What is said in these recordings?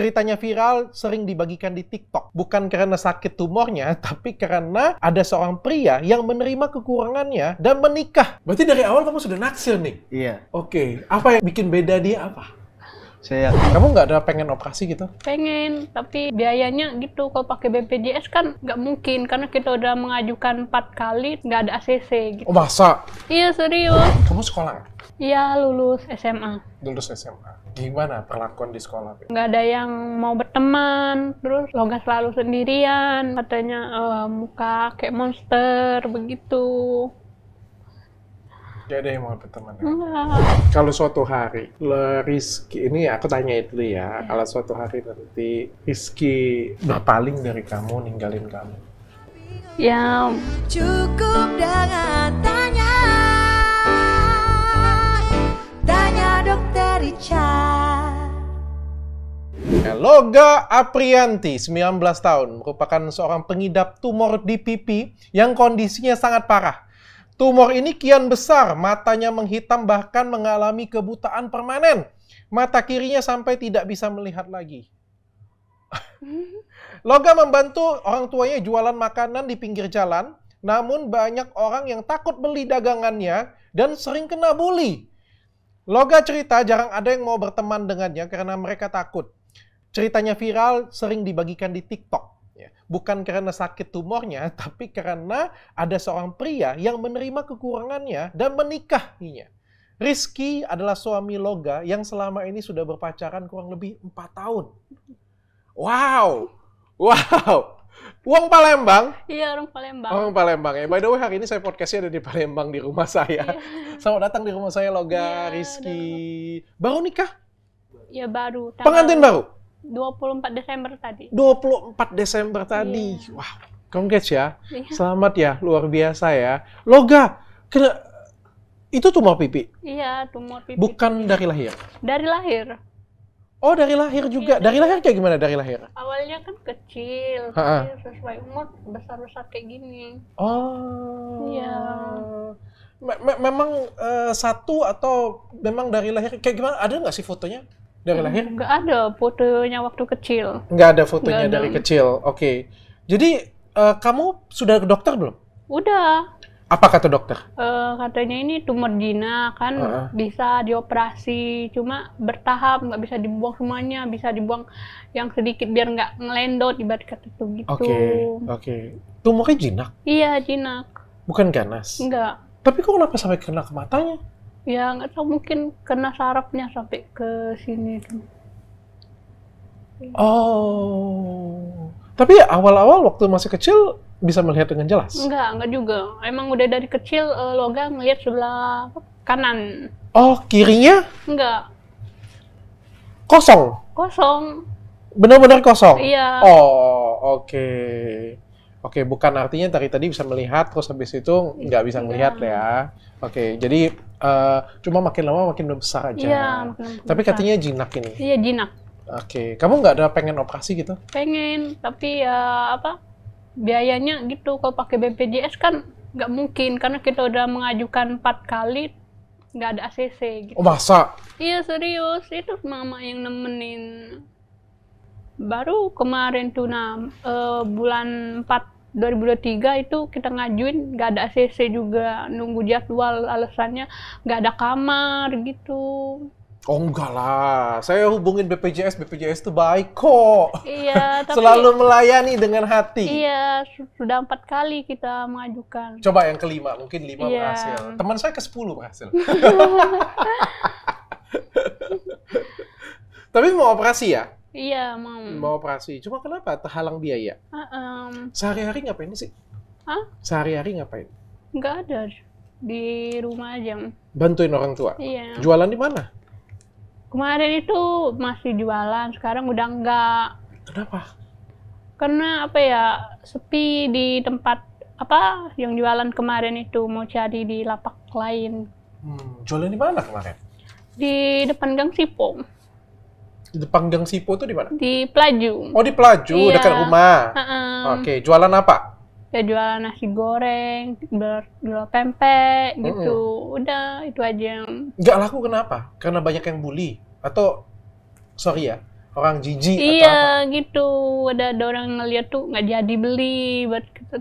Ceritanya viral sering dibagikan di TikTok, bukan karena sakit tumornya, tapi karena ada seorang pria yang menerima kekurangannya dan menikah. Berarti dari awal kamu sudah naksir nih? Iya. Oke, okay. apa yang bikin beda dia apa? Saya Kamu nggak ada pengen operasi gitu? Pengen, tapi biayanya gitu. Kalau pakai BPJS kan nggak mungkin karena kita udah mengajukan empat kali nggak ada ACC. Gitu. Oh masa? Iya serius. Kamu sekolah? Iya lulus SMA. Lulus SMA. Gimana perlakuan di sekolah? Nggak ada yang mau berteman, terus lo nggak selalu sendirian, katanya uh, muka kayak monster begitu. Gak ada yang mau berteman. Kalau suatu hari, le Rizky, ini aku tanya itu ya, ya. kalau suatu hari nanti Rizky berpaling dari kamu, ninggalin kamu. Ya. Cukup dengan tanya, tanya dokter Richard. Loga Aprianti, 19 tahun, merupakan seorang pengidap tumor di pipi yang kondisinya sangat parah Tumor ini kian besar, matanya menghitam bahkan mengalami kebutaan permanen. Mata kirinya sampai tidak bisa melihat lagi. Loga membantu orang tuanya jualan makanan di pinggir jalan, namun banyak orang yang takut beli dagangannya dan sering kena bully. Loga cerita jarang ada yang mau berteman dengannya karena mereka takut. Ceritanya viral, sering dibagikan di TikTok. Ya. Bukan karena sakit tumornya, tapi karena ada seorang pria yang menerima kekurangannya dan menikahinya. Rizky adalah suami Loga yang selama ini sudah berpacaran kurang lebih empat tahun. Wow, wow, Uang Palembang? Iya, orang Palembang. Orang Palembang ya. By the way, hari ini saya podcastnya ada di Palembang di rumah saya. Yeah. Selamat datang di rumah saya Loga, yeah, Rizky. Baru nikah? Ya baru. Tanggal... Pengantin baru? 24 Desember tadi. 24 Desember tadi. Yeah. Wah, congrats ya. Yeah. Selamat ya, luar biasa ya. Loga, kena itu tumor pipi. Iya, tumor pipi. Bukan dari lahir. Dari lahir. Oh, dari lahir juga. Yeah, Dari lahir kayak gimana dari lahir? Awalnya kan kecil, tapi sesuai umur besar-besar kayak gini. Oh. Iya. Me memang uh, satu atau memang dari lahir kayak gimana? Ada nggak sih fotonya? Dari lahir? Nggak ada fotonya waktu kecil. Nggak ada fotonya Nggak ada. dari kecil. Oke. Okay. Jadi uh, kamu sudah ke dokter belum? Udah. Apa kata dokter? Uh, katanya ini tumor jinak kan uh -uh. bisa dioperasi, cuma bertahap, nggak bisa dibuang semuanya, bisa dibuang yang sedikit biar nggak ngelendot ibarat kata itu gitu. Oke, okay, oke. Okay. Tumornya jinak? Iya, jinak. Bukan ganas? Enggak. Tapi kok kenapa sampai kena ke matanya? ya nggak tahu mungkin kena sarafnya sampai ke sini Oh, tapi awal-awal waktu masih kecil bisa melihat dengan jelas? Enggak, enggak juga. Emang udah dari kecil uh, Loga melihat sebelah kanan. Oh, kirinya? Enggak. Kosong? Kosong. Benar-benar kosong? Iya. Oh, oke. Okay. Oke, bukan artinya dari tadi bisa melihat, terus habis itu iya, nggak bisa melihat iya. ya. Oke, jadi uh, cuma makin lama makin besar aja. Iya, makin besar. Tapi katanya jinak ini. Iya, jinak. Oke, kamu nggak ada pengen operasi gitu? Pengen, tapi ya uh, apa? Biayanya gitu, kalau pakai BPJS kan nggak mungkin karena kita udah mengajukan empat kali nggak ada ACC gitu. Oh masa? Iya serius, itu mama yang nemenin baru kemarin tuh nah uh, bulan 4 2023 itu kita ngajuin gak ada CC juga nunggu jadwal alasannya gak ada kamar gitu Oh enggak lah, saya hubungin BPJS, BPJS itu baik kok. Iya, tapi... Selalu melayani dengan hati. Iya, sudah empat kali kita mengajukan. Coba yang kelima, mungkin lima iya. berhasil. Teman saya ke sepuluh berhasil. tapi mau operasi ya? Iya mau. Mau operasi. Cuma kenapa? Terhalang biaya. Uh, um. Sehari-hari ngapain sih? Hah? Sehari-hari ngapain? Nggak ada. Di rumah aja. Bantuin orang tua? Iya. Jualan di mana? Kemarin itu masih jualan. Sekarang udah nggak. Kenapa? Karena apa ya sepi di tempat apa yang jualan kemarin itu mau cari di lapak lain. Hmm, jualan di mana kemarin? Di depan Gang Sipong. Di Panggang Sipo itu di mana? Di Pelaju. Oh, di Pelaju, iya. dekat rumah. Uh -uh. Oke, jualan apa? ya jualan nasi goreng, jual pempek gitu. Uh gitu. Udah itu aja yang. Gak laku kenapa? Karena banyak yang bully atau sorry ya orang jijik iya, atau Iya, gitu. Ada, ada orang ngeliat tuh nggak jadi beli buat kita.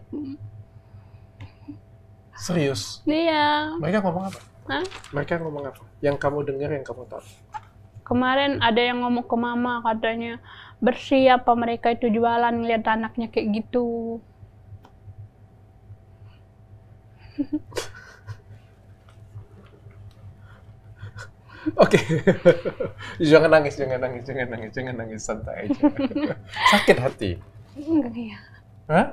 Serius? Iya. Mereka ngomong apa? Hah? Mereka ngomong apa? Yang kamu dengar, yang kamu tahu? kemarin ada yang ngomong ke mama katanya bersih apa mereka itu jualan ngeliat anaknya kayak gitu Oke, jangan nangis, jangan nangis, jangan nangis, jangan nangis santai aja. Sakit hati. Enggak ya. Hah?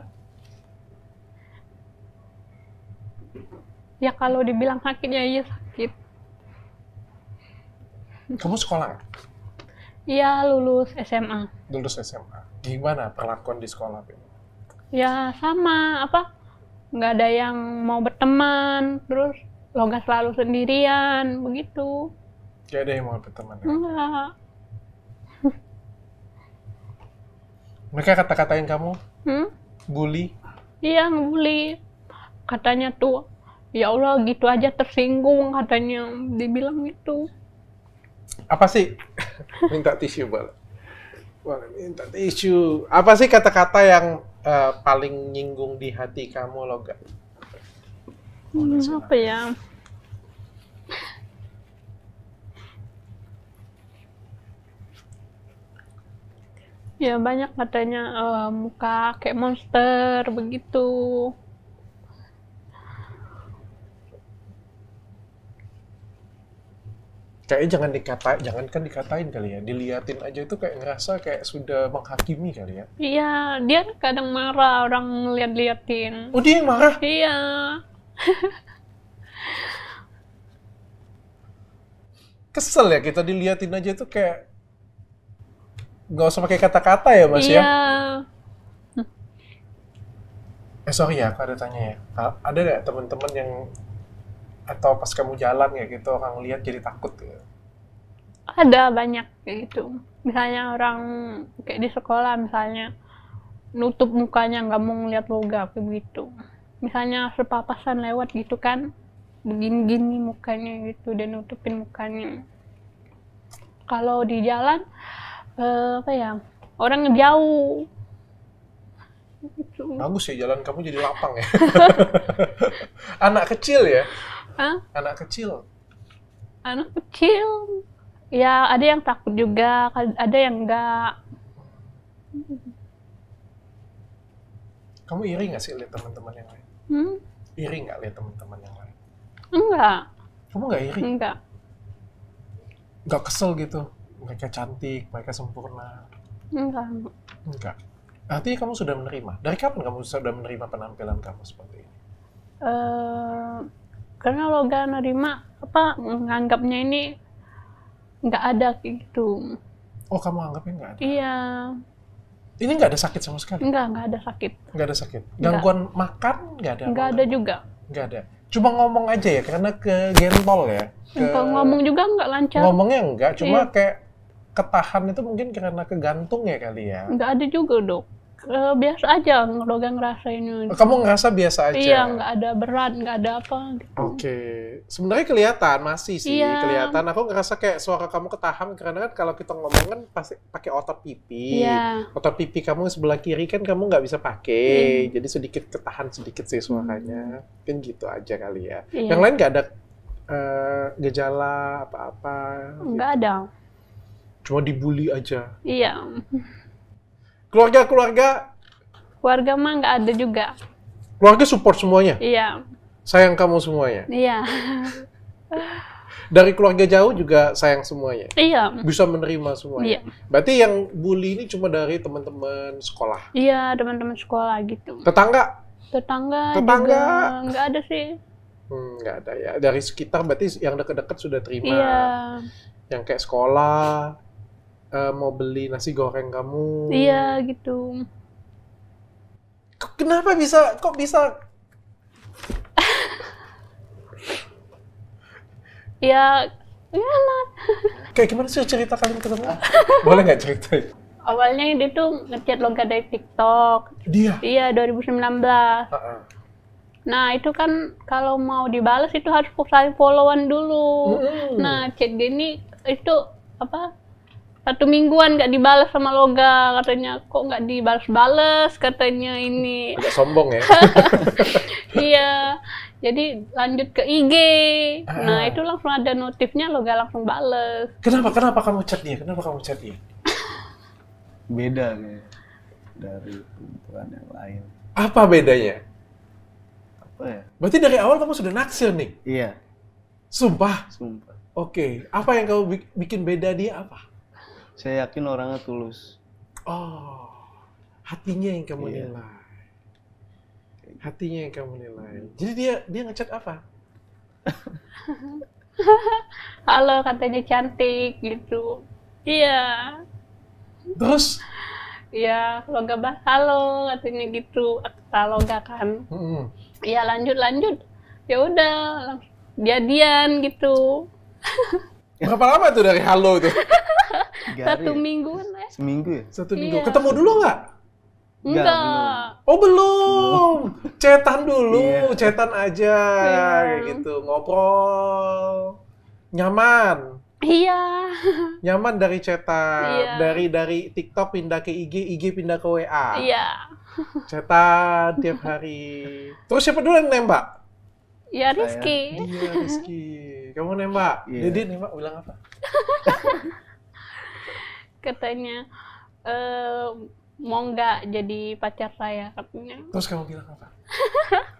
Ya kalau dibilang sakitnya iya kamu sekolah? Iya, lulus SMA. Lulus SMA. Gimana perlakuan di sekolah? Ya sama, apa? Nggak ada yang mau berteman, terus lo nggak selalu sendirian, begitu. Nggak ada yang mau berteman? Ya? Enggak. Mereka kata-katain kamu? Hmm? Bully? Iya, ngebully. Katanya tuh, ya Allah gitu aja tersinggung katanya, dibilang gitu apa sih minta tisu bal minta tisu apa sih kata-kata yang uh, paling nyinggung di hati kamu gak hmm, apa ya ya banyak katanya uh, muka kayak monster begitu kayaknya jangan dikatain, kan dikatain kali ya, diliatin aja itu kayak ngerasa kayak sudah menghakimi kali ya. Iya, dia kan kadang marah orang lihat-liatin. Oh dia yang marah? Iya. Kesel ya kita diliatin aja itu kayak nggak usah pakai kata-kata ya mas ya? iya. ya. Eh sorry ya, aku ada tanya ya. Ada nggak teman-teman yang atau pas kamu jalan ya gitu orang lihat jadi takut gitu? Ada banyak kayak gitu. Misalnya orang kayak di sekolah misalnya nutup mukanya nggak mau ngeliat logo kayak gitu. Misalnya sepapasan lewat gitu kan, begini-gini mukanya gitu dan nutupin mukanya. Kalau di jalan eh, apa ya orang jauh gitu. Bagus ya jalan kamu jadi lapang ya. Anak kecil ya. Hah? Anak kecil. Anak kecil. Ya, ada yang takut juga, ada yang enggak. Kamu iri nggak sih lihat teman-teman yang lain? Hmm? Iri nggak lihat teman-teman yang lain? Enggak. Kamu nggak iri? Enggak. Nggak kesel gitu? Mereka cantik, mereka sempurna. Enggak. Enggak. Nanti kamu sudah menerima. Dari kapan kamu sudah menerima penampilan kamu seperti ini? Uh, karena lo gak nerima apa menganggapnya ini nggak ada gitu oh kamu anggapnya nggak ada iya ini nggak ada sakit sama sekali nggak nggak ada sakit nggak ada sakit gangguan enggak. makan nggak ada nggak ada juga nggak ada cuma ngomong aja ya karena ke gentol ya ke... ngomong juga nggak lancar ngomongnya nggak cuma iya. kayak ketahan itu mungkin karena kegantung ya kali ya nggak ada juga dok uh, biasa aja Roga ngerasainnya. Kamu ngerasa biasa aja? Iya, nggak ada berat, nggak ada apa. Gitu. Oke, okay. sebenarnya kelihatan masih sih iya. kelihatan. Aku ngerasa kayak suara kamu ketahan karena kan kalau kita ngomong kan pasti pakai otot pipi. Iya. Otot pipi kamu sebelah kiri kan kamu nggak bisa pakai, hmm. jadi sedikit ketahan sedikit sih suaranya. Hmm. Mungkin gitu aja kali ya. Iya. Yang lain nggak ada uh, gejala apa-apa? Nggak gitu. ada. Cuma dibully aja. Iya. Keluarga keluarga. Keluarga mah nggak ada juga. Keluarga support semuanya. Iya. Sayang kamu semuanya. Iya. Dari keluarga jauh juga sayang semuanya. Iya. Bisa menerima semuanya. Iya. Berarti yang bully ini cuma dari teman-teman sekolah. Iya, teman-teman sekolah gitu. Tetangga? Tetangga. Tetangga. Nggak ada sih. Hmm, ada ya. Dari sekitar berarti yang dekat-dekat sudah terima. Iya. Yang kayak sekolah, uh, mau beli nasi goreng kamu. Iya gitu. Kenapa bisa? Kok bisa? ya, ya lah. Kayak gimana sih cerita kalian ketemu? Boleh nggak ceritain? Awalnya dia tuh ngechat lo dari TikTok. Dia? Iya, 2019. Uh -uh. Nah, itu kan kalau mau dibalas itu harus saling followan dulu. Mm. Nah, chat gini itu apa satu mingguan nggak dibalas sama Loga katanya kok nggak dibalas-balas katanya ini agak sombong ya iya jadi lanjut ke IG nah ah. itu langsung ada notifnya Loga langsung balas kenapa kenapa kamu chat dia kenapa kamu chat dia beda dari perempuan yang lain apa bedanya apa ya berarti dari awal kamu sudah naksir nih iya sumpah sumpah oke okay. apa yang kamu bikin beda dia apa saya yakin orangnya tulus oh hatinya yang kamu iya. nilai hatinya yang kamu nilai jadi dia dia ngechat apa halo katanya cantik gitu iya terus Iya, kalau nggak bahas halo katanya gitu, kalau gak kan. Iya hmm lanjut lanjut, ya udah jadian gitu. Berapa lama tuh dari halo itu? tiga hari. Satu ya? minggu ya? Seminggu ya? Satu iya. minggu. Ketemu dulu nggak? Enggak. Oh belum. Cetan dulu, yeah. cetan aja yeah. kayak gitu. Ngobrol. Nyaman. Iya. Nyaman dari cetak, yeah. dari dari TikTok pindah ke IG, IG pindah ke WA. Iya. Cetak tiap hari. Terus siapa dulu yang nembak? Ya Rizky. Iya Rizky. Kamu nembak. Yeah. Iya. Jadi nembak bilang apa? katanya e, mau nggak jadi pacar saya katanya terus kamu bilang apa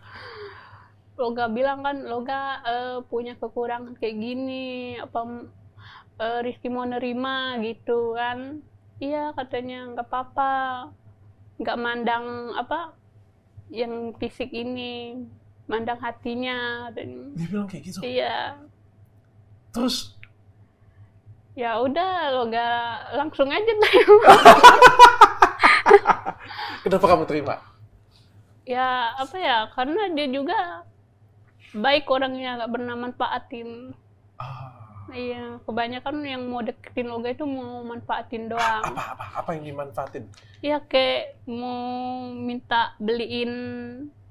lo gak bilang kan lo uh, eh, punya kekurangan kayak gini apa uh, Rizky mau nerima gitu kan iya katanya nggak apa-apa nggak mandang apa yang fisik ini mandang hatinya dan dia bilang kayak gitu iya terus ya udah lo gak langsung aja terima kenapa kamu terima ya apa ya karena dia juga baik orangnya gak pernah manfaatin oh. Ah. iya kebanyakan yang mau deketin lo itu mau manfaatin doang apa apa apa yang dimanfaatin ya kayak mau minta beliin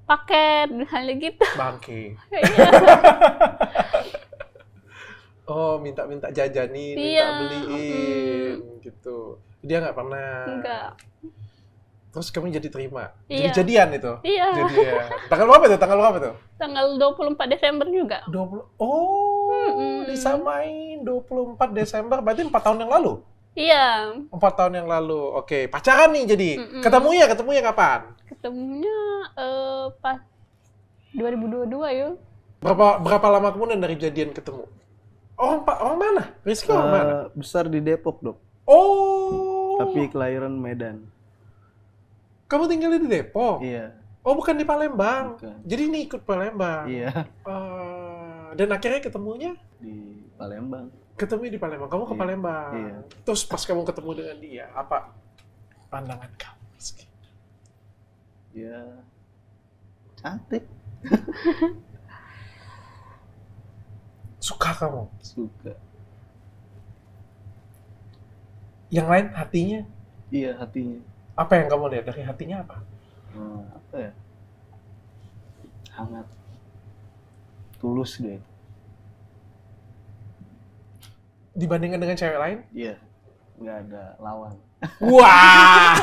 paket hal-hal gitu bangki iya oh minta-minta jajanin, iya. minta beliin hmm. gitu. Dia nggak pernah. Enggak. Terus kamu jadi terima. Iya. Jadi jadian itu. Iya. Jadian. Ya. Tanggal berapa itu? Tanggal berapa itu? Tanggal 24 Desember juga. 20 Oh, hmm disamain 24 Desember berarti 4 tahun yang lalu. Iya. Empat tahun yang lalu. Oke, pacaran nih jadi. Mm-mm. Ketemu ya, ketemu ya kapan? Ketemunya uh, pas 2022 yuk. Berapa berapa lama kemudian dari jadian ketemu? Orang Pak, orang mana? Rizky orang uh, mana? Eh, besar di Depok, Dok. Oh. Tapi kelahiran Medan. Kamu tinggal di Depok? Iya. Oh, bukan di Palembang. Bukan. Jadi ini ikut Palembang. Iya. Uh, dan akhirnya ketemunya di Palembang. Ketemu di Palembang. Kamu ke iya. Palembang. Iya. Terus pas kamu ketemu dengan dia, apa pandangan kamu? Rizky? Ya, cantik. Suka kamu? Suka. Yang lain hatinya? Iya, hatinya. Apa yang kamu lihat dari hatinya apa? Hmm, apa ya? Hangat. Tulus deh. Dibandingkan dengan cewek lain? Iya. Nggak ada lawan. Wah!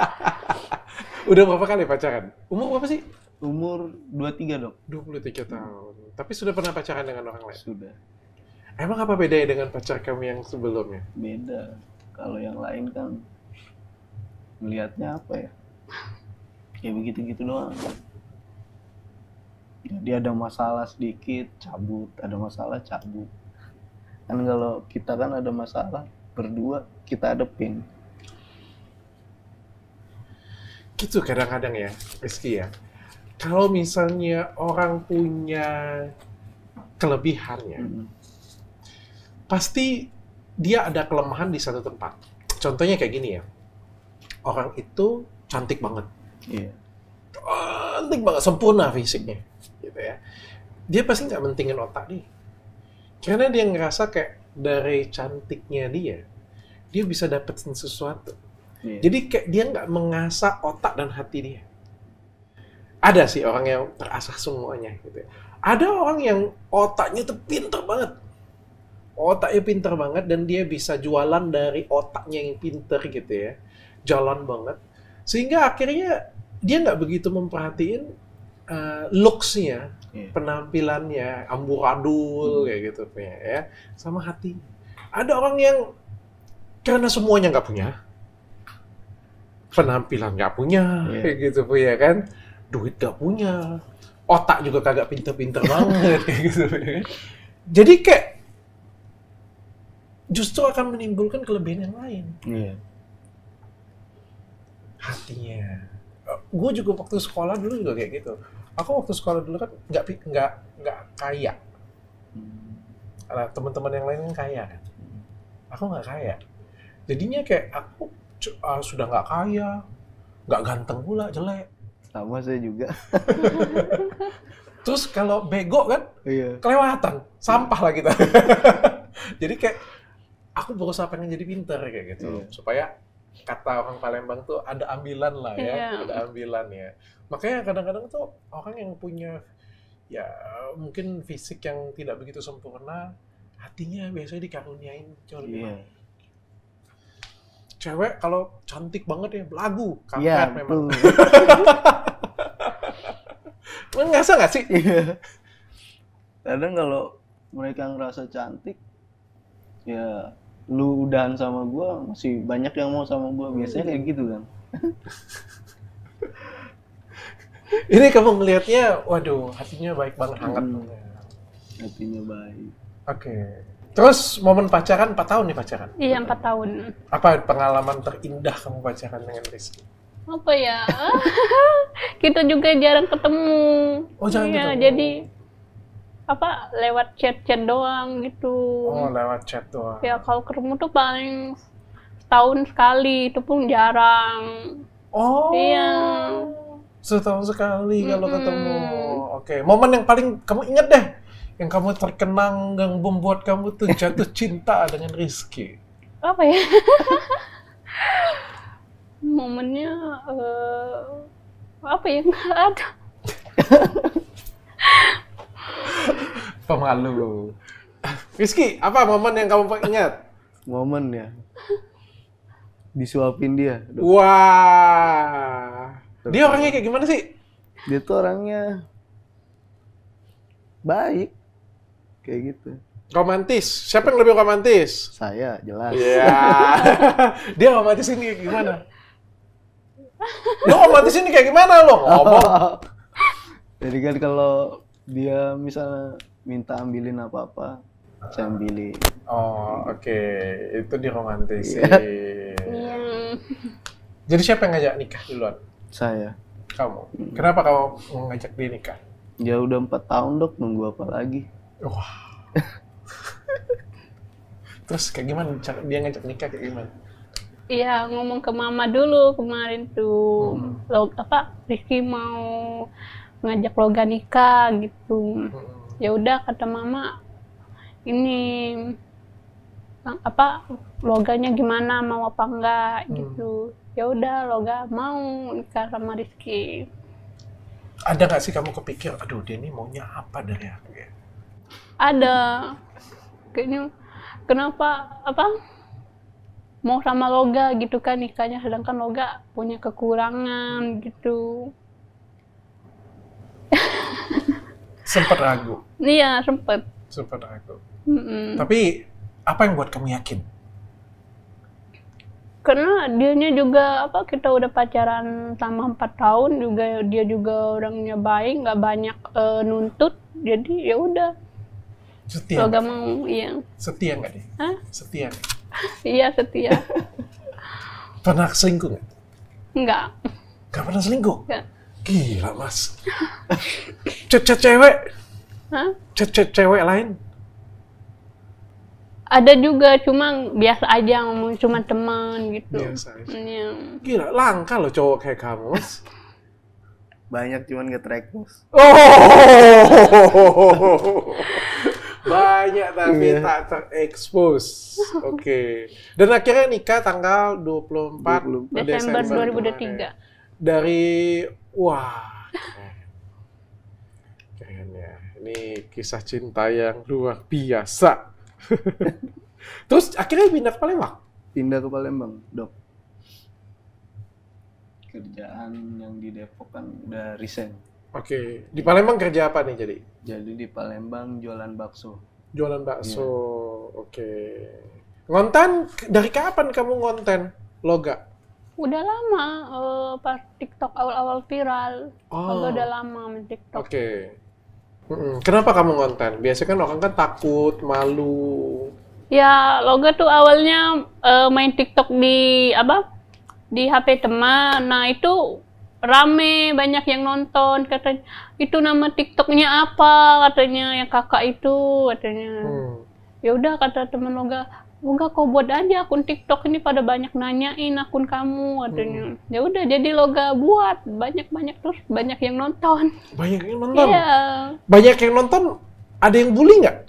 Udah berapa kali pacaran? Umur berapa sih? Umur 23 dok. 23 tahun. Hmm. Tapi sudah pernah pacaran dengan orang lain? Sudah. Emang apa bedanya dengan pacar kamu yang sebelumnya? Beda. Kalau yang lain kan melihatnya apa ya? Ya begitu-gitu doang. Jadi ya, ada masalah sedikit, cabut. Ada masalah, cabut. Kan kalau kita kan ada masalah, berdua kita ada adepin. Gitu kadang-kadang ya, Rizky ya kalau misalnya orang punya kelebihannya, hmm. pasti dia ada kelemahan di satu tempat. Contohnya kayak gini ya, orang itu cantik banget, yeah. cantik banget, sempurna fisiknya, gitu ya. Dia pasti nggak mentingin otak nih, karena dia ngerasa kayak dari cantiknya dia, dia bisa dapetin sesuatu. Yeah. Jadi kayak dia nggak mengasah otak dan hati dia ada sih orang yang terasah semuanya gitu ya. ada orang yang otaknya tuh pinter banget otaknya pinter banget dan dia bisa jualan dari otaknya yang pinter gitu ya jalan banget sehingga akhirnya dia nggak begitu memperhatiin uh, looksnya iya. penampilannya amburadul hmm. kayak gitu ya, sama hati ada orang yang karena semuanya nggak punya penampilan nggak punya yeah. kayak gitu punya kan duit gak punya otak juga kagak pinter-pinter banget gitu. jadi kayak justru akan menimbulkan kelebihan yang lain yeah. hatinya gue juga waktu sekolah dulu juga kayak gitu aku waktu sekolah dulu kan nggak nggak nggak kaya nah, teman-teman yang lain kan kaya kan aku nggak kaya jadinya kayak aku ah, sudah nggak kaya nggak ganteng pula jelek sama saya juga. Terus kalau bego kan, iya. kelewatan, sampah lah kita. jadi kayak aku berusaha pengen jadi pinter kayak gitu, iya. supaya kata orang Palembang tuh ada ambilan lah ya, iya. ada ambilan ya. Makanya kadang-kadang tuh orang yang punya ya mungkin fisik yang tidak begitu sempurna, hatinya biasanya dikaruniain jauh lebih iya cewek kalau cantik banget ya lagu kampret yeah, memang. Ngerasa nggak sih? Iya. Kadang kalau mereka ngerasa cantik, ya lu udahan sama gue masih banyak yang mau sama gue biasanya kayak gitu kan. Ini kamu ngelihatnya, waduh, hatinya baik banget, hangat hmm. Hatinya baik. Oke. Okay. Terus momen pacaran 4 tahun nih pacaran? Iya 4 tahun. Apa pengalaman terindah kamu pacaran dengan Rizky? Apa ya? kita juga jarang ketemu. Oh jarang iya, ketemu. Jadi apa lewat chat-chat doang gitu. Oh lewat chat doang. Ya kalau ketemu tuh paling setahun sekali itu pun jarang. Oh. Iya. Setahun sekali kalau mm -hmm. ketemu. Oke, okay. momen yang paling kamu ingat deh yang kamu terkenang yang membuat kamu tuh jatuh cinta dengan Rizky? Apa ya? Momennya uh, apa yang Enggak ada. Pemalu. Rizky, apa momen yang kamu ingat? Momen ya. Disuapin dia. Wah. Terus dia orangnya kayak gimana sih? Dia tuh orangnya baik kayak gitu romantis siapa yang lebih romantis saya jelas Iya. Yeah. dia romantis ini gimana lo romantis ini kayak gimana loh, ngomong jadi kan kalau dia misalnya minta ambilin apa apa saya ambilin oh oke okay. itu di romantis yeah. jadi siapa yang ngajak nikah duluan saya kamu hmm. kenapa kamu ngajak dia nikah ya udah empat tahun dok nunggu apa lagi Wah. Terus kayak gimana? Dia ngajak nikah kayak gimana? Iya ngomong ke mama dulu kemarin tuh hmm. lo apa Rizky mau ngajak loga nikah gitu. Hmm. Ya udah kata mama ini apa loganya gimana mau apa enggak hmm. gitu. Ya udah loga mau nikah sama Rizky. Ada nggak sih kamu kepikir aduh dia ini maunya apa dari aku ya? ada kayaknya kenapa apa mau sama loga gitu kan nikahnya sedangkan loga punya kekurangan gitu sempat ragu iya sempat sempat ragu mm mm tapi apa yang buat kamu yakin karena dianya juga apa kita udah pacaran sama empat tahun juga dia juga orangnya baik nggak banyak uh, nuntut jadi ya udah Setia. mau yang setia nggak deh? Hah? Setia. iya setia. pernah selingkuh nggak? Nggak. Gak pernah selingkuh? Nggak. Gila mas. Cet-cet cewek? Hah? Cet-cet cewek lain? Ada juga, cuma biasa aja ngomong cuma teman gitu. Biasa aja. Ya. Gila, langka loh cowok kayak kamu banyak cuman nge-track Oh! Banyak tapi yeah. tak terekspos. Oke. Okay. Dan akhirnya nikah tanggal 24, 24. Desember, Desember 2023. Dari wah. kayaknya Ini kisah cinta yang luar biasa. Terus akhirnya pindah ke Palembang. Pindah ke Palembang, Dok. Kerjaan yang di Depok kan udah resign Oke, di Palembang kerja apa nih jadi? Jadi di Palembang jualan bakso. Jualan bakso, yeah. oke. Ngonten dari kapan kamu ngonten loga? Udah lama, uh, pas TikTok awal-awal viral. Oh. Loga udah lama main TikTok. Oke. Kenapa kamu ngonten? Biasanya kan orang kan takut, malu. Ya, Loga tuh awalnya uh, main TikTok di apa? Di HP teman. Nah, itu rame banyak yang nonton katanya itu nama tiktoknya apa katanya yang kakak itu katanya hmm. ya udah kata temen loga gak kau buat aja akun TikTok ini pada banyak nanyain akun kamu katanya. Hmm. Ya udah jadi Loga buat banyak-banyak terus banyak yang nonton. Banyak yang nonton. Yeah. Banyak yang nonton ada yang bully nggak?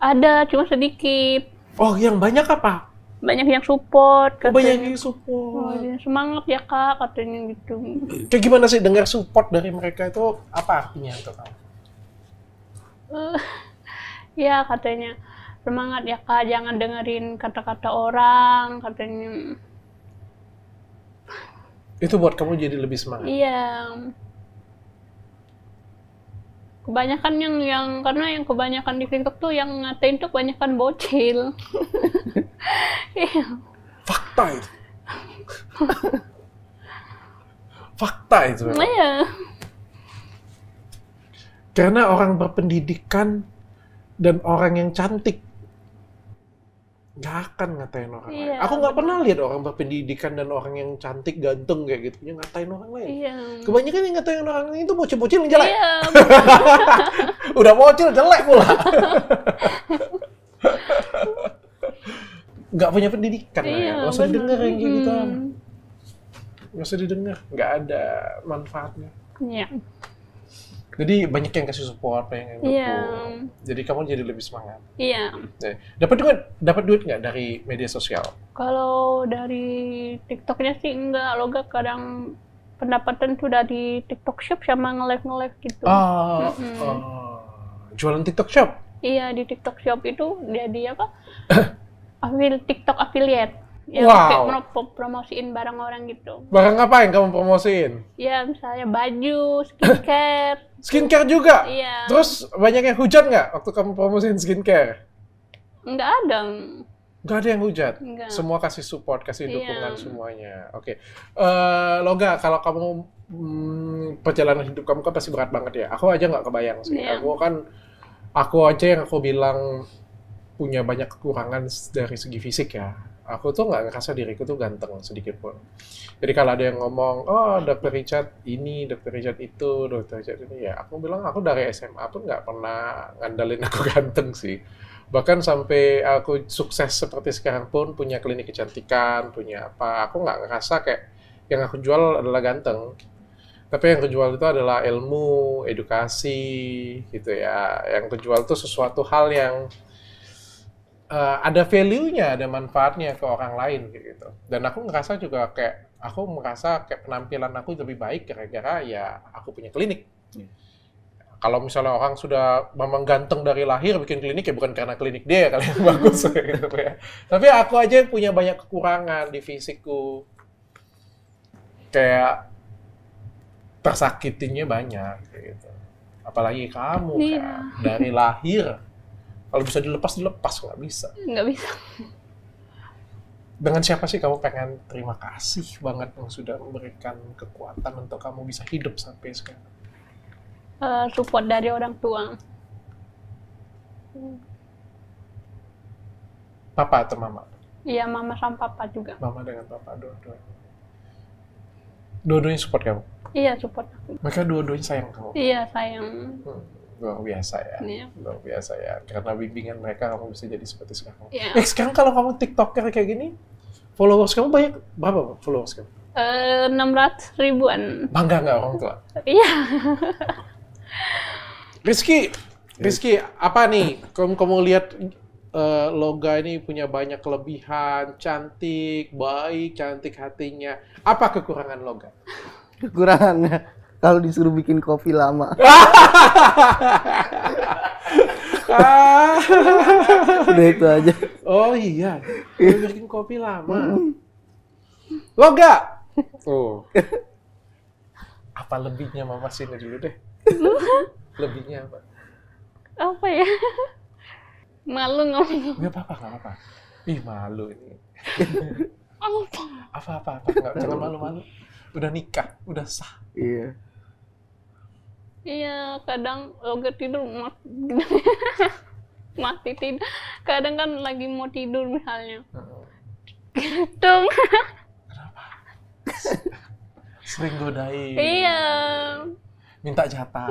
Ada, cuma sedikit. Oh, yang banyak apa? banyak yang support katanya. banyak yang support oh, oh semangat ya kak katanya gitu itu gimana sih dengar support dari mereka itu apa artinya untuk kak? uh, ya katanya semangat ya kak jangan dengerin kata-kata orang katanya itu buat kamu jadi lebih semangat iya kebanyakan yang yang karena yang kebanyakan di TikTok tuh yang ngatain tuh kebanyakan bocil Fakta itu. Fakta itu. Iya. Karena orang berpendidikan dan orang yang cantik nggak akan ngatain orang iya, lain. Aku nggak pernah lihat orang berpendidikan dan orang yang cantik ganteng kayak gitu yang ngatain orang lain. Iya. Kebanyakan yang ngatain orang lain itu bocil-bocil yang jelek. Iya. Udah bocil jelek pula. nggak punya pendidikan ya. iya, ya nggak usah didengar yang kayak gitu hmm. nggak usah didengar nggak ada manfaatnya iya. jadi banyak yang kasih support banyak yang iya. dukung iya. jadi kamu jadi lebih semangat iya dapat duit dapat duit nggak dari media sosial kalau dari tiktoknya sih enggak loga kadang pendapatan tuh dari tiktok shop sama nge-live nge-live gitu oh, mm -hmm. oh, jualan tiktok shop iya di tiktok shop itu jadi apa Afil TikTok affiliate yang wow. kayak promosiin barang orang gitu barang apa yang kamu promosiin ya misalnya baju skincare skincare juga iya terus banyak yang hujan nggak waktu kamu promosiin skincare nggak ada nggak ada yang hujat Enggak. semua kasih support kasih iya. dukungan yeah. semuanya oke okay. uh, eh, loga kalau kamu hmm, perjalanan hidup kamu kan pasti berat banget ya aku aja nggak kebayang sih yeah. aku kan aku aja yang aku bilang punya banyak kekurangan dari segi fisik ya. Aku tuh nggak ngerasa diriku tuh ganteng sedikit pun. Jadi kalau ada yang ngomong, oh dokter Richard ini, dokter Richard itu, dokter Richard ini, ya aku bilang aku dari SMA pun nggak pernah ngandelin aku ganteng sih. Bahkan sampai aku sukses seperti sekarang pun punya klinik kecantikan, punya apa, aku nggak ngerasa kayak yang aku jual adalah ganteng tapi yang kejual itu adalah ilmu, edukasi, gitu ya. Yang kejual itu sesuatu hal yang uh, ada value-nya, ada manfaatnya ke orang lain gitu. Dan aku ngerasa juga kayak aku merasa kayak penampilan aku lebih baik gara-gara ya aku punya klinik. Yeah. Kalau misalnya orang sudah memang ganteng dari lahir bikin klinik ya bukan karena klinik dia kali yang bagus gitu ya. Tapi aku aja yang punya banyak kekurangan di fisikku. Kayak tersakitinnya banyak gitu. Apalagi kamu iya. kan, dari lahir kalau bisa dilepas, dilepas. Nggak bisa. Nggak bisa. Dengan siapa sih kamu pengen terima kasih banget yang sudah memberikan kekuatan untuk kamu bisa hidup sampai sekarang? Uh, support dari orang tua. Papa atau mama? Iya, mama sama papa juga. Mama dengan papa, dua-duanya. Dua-duanya support kamu? Iya, support aku. Mereka dua-duanya sayang kamu? Iya, sayang. Hmm luar biasa ya yeah. luar biasa ya karena bimbingan mereka kamu bisa jadi seperti sekarang yeah. eh sekarang kalau kamu tiktoker kayak gini followers kamu banyak berapa followers kamu eh, enam uh, ratus ribuan bangga nggak orang tua iya Rizky Rizky apa nih kamu kamu lihat uh, Loga ini punya banyak kelebihan, cantik, baik, cantik hatinya. Apa kekurangan Loga? Kekurangannya kalau disuruh bikin kopi lama. Udah itu aja. Oh iya, bikin kopi lama. Lo gak? Oh. Apa lebihnya mama sini dulu deh. lebihnya apa? Apa ya? Malu ngomong. Gak apa-apa, gak apa-apa. Ih malu ini. apa? Apa-apa, apa. Gak, jangan malu-malu. Udah nikah, udah sah. Iya iya kadang logat tidur mat mati tidur kadang kan lagi mau tidur misalnya Kenapa? sering godain iya minta jatah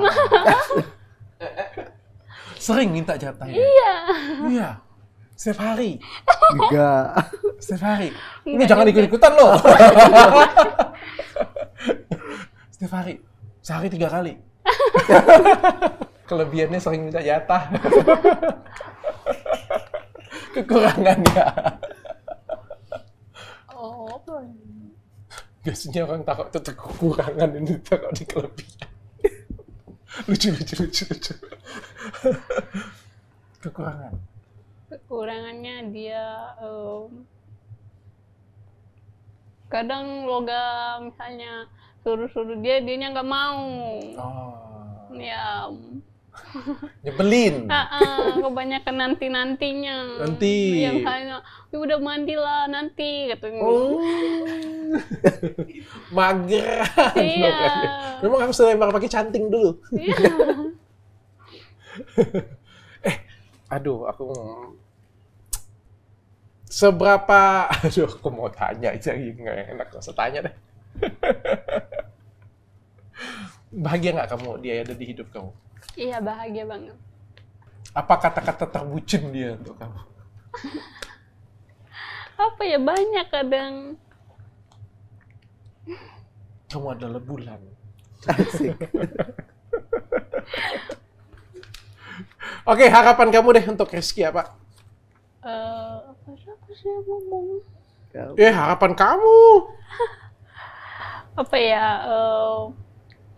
sering minta jatah ya? iya iya setiap hari enggak setiap hari ini jangan ikut ikutan loh setiap hari sehari tiga kali Kelebihannya sering minta jatah. Kekurangannya. Oh, Biasanya orang takut tetap kekurangan ini takut di kelebihan. lucu, lucu, lucu, lucu. Kekurangan. Kekurangannya dia um, kadang logam misalnya suruh-suruh dia dianya nggak mau oh. ya nyebelin uh kebanyakan nanti nantinya nanti yang hanya ya udah mandilah nanti katanya oh. Mager. iya. memang harus lempar pakai canting dulu iya. eh aduh aku seberapa aduh aku mau tanya aja nggak enak usah tanya deh bahagia nggak kamu dia ada di hidup kamu? Iya bahagia banget. Apa kata-kata terbucin dia untuk kamu? Apa ya banyak kadang. Kamu adalah bulan. Asik. Oke, harapan kamu deh untuk Rizky apa? Eh, uh, apa sih aku sih ngomong? Eh, harapan kamu. apa ya uh,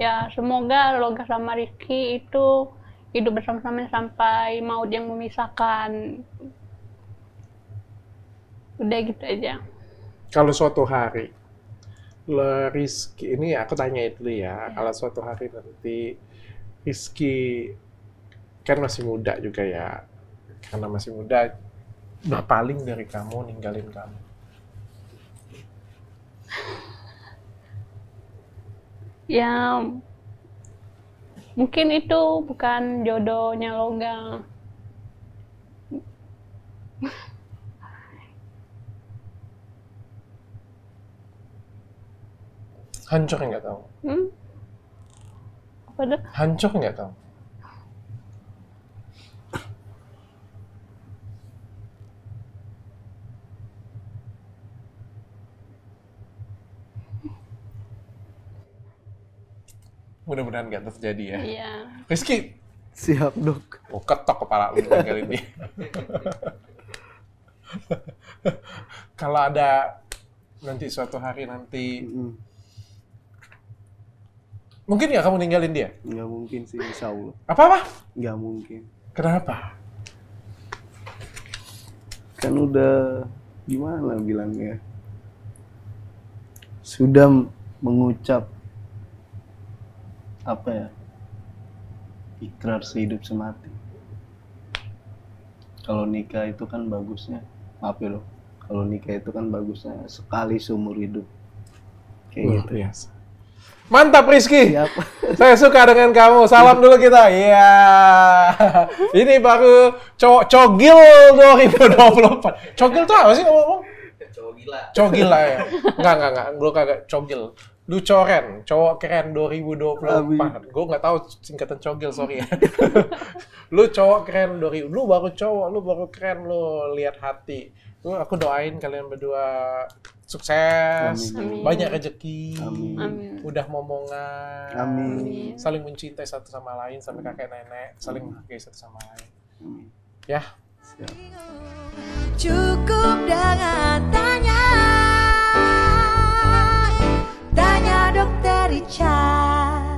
ya semoga Loga sama Rizky itu hidup bersama-sama sampai maut yang memisahkan udah gitu aja kalau suatu hari le Rizky ini aku tanya itu ya, ya. kalau suatu hari nanti Rizky kan masih muda juga ya karena masih muda berpaling dari kamu ninggalin kamu ya mungkin itu bukan jodohnya loga hancur nggak tahu hmm? apa tuh hancur nggak tahu Mudah-mudahan gak terjadi ya. Iya. Rizky. Siap dok. Oh, ketok kepala lu kali ini. Kalau ada nanti suatu hari nanti mm -hmm. mungkin nggak kamu ninggalin dia? Nggak mungkin sih, insya Allah. Apa apa? Nggak mungkin. Kenapa? Kan udah gimana bilangnya? Sudah mengucap apa ya ikrar sehidup semati kalau nikah itu kan bagusnya maaf ya loh kalau nikah itu kan bagusnya sekali seumur hidup kayak Wah, gitu biasa. Mantap Rizky. Siap. Saya suka dengan kamu. Salam dulu kita. Iya. Yeah. Ini baru co Cogil 2024. Cogil tuh apa sih ngomong-ngomong? Cogila. Cogila ya. Enggak, ya. enggak, enggak. Gue kagak Cogil lu Ducoren, cowok keren 2024. Gue nggak tahu singkatan cogel, sorry ya. lu cowok keren 2000, lu baru cowok, lu baru keren, lu lihat hati. Lu aku doain kalian berdua sukses, Amin. banyak rezeki, udah momongan, Amin. saling mencintai satu sama lain sampai kakek nenek, saling menghargai satu sama lain. Ya. Cukup dengan tanya. Tanya dokter Richard